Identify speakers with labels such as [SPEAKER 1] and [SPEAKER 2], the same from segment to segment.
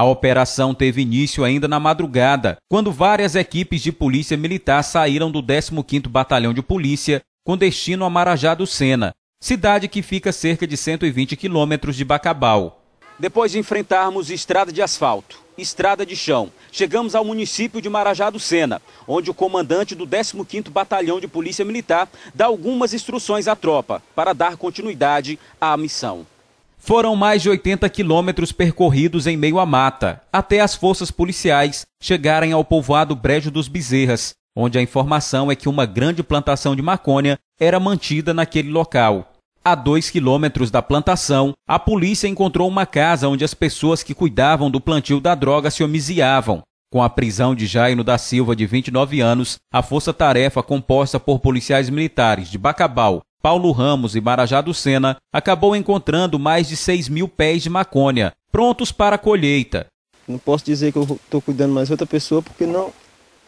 [SPEAKER 1] A operação teve início ainda na madrugada, quando várias equipes de polícia militar saíram do 15º Batalhão de Polícia com destino a Marajá do Sena, cidade que fica a cerca de 120 quilômetros de Bacabal. Depois de enfrentarmos estrada de asfalto, estrada de chão, chegamos ao município de Marajá do Sena, onde o comandante do 15º Batalhão de Polícia Militar dá algumas instruções à tropa para dar continuidade à missão. Foram mais de 80 quilômetros percorridos em meio à mata, até as forças policiais chegarem ao povoado Brejo dos Bezerras, onde a informação é que uma grande plantação de maconha era mantida naquele local. A dois quilômetros da plantação, a polícia encontrou uma casa onde as pessoas que cuidavam do plantio da droga se homiziavam. Com a prisão de Jairo da Silva, de 29 anos, a força-tarefa composta por policiais militares de Bacabal, Paulo Ramos e Marajá do Sena, acabou encontrando mais de 6 mil pés de maconha, prontos para a colheita.
[SPEAKER 2] Não posso dizer que eu estou cuidando mais outra pessoa porque não,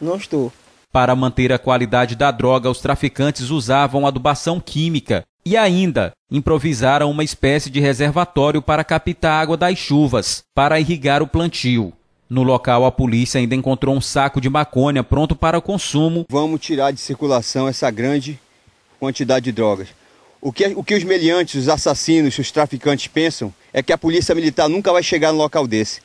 [SPEAKER 2] não estou.
[SPEAKER 1] Para manter a qualidade da droga, os traficantes usavam adubação química e ainda improvisaram uma espécie de reservatório para captar água das chuvas, para irrigar o plantio. No local, a polícia ainda encontrou um saco de maconha pronto para consumo.
[SPEAKER 3] Vamos tirar de circulação essa grande quantidade de drogas. O que, o que os meliantes, os assassinos, os traficantes pensam é que a polícia militar nunca vai chegar no local desse.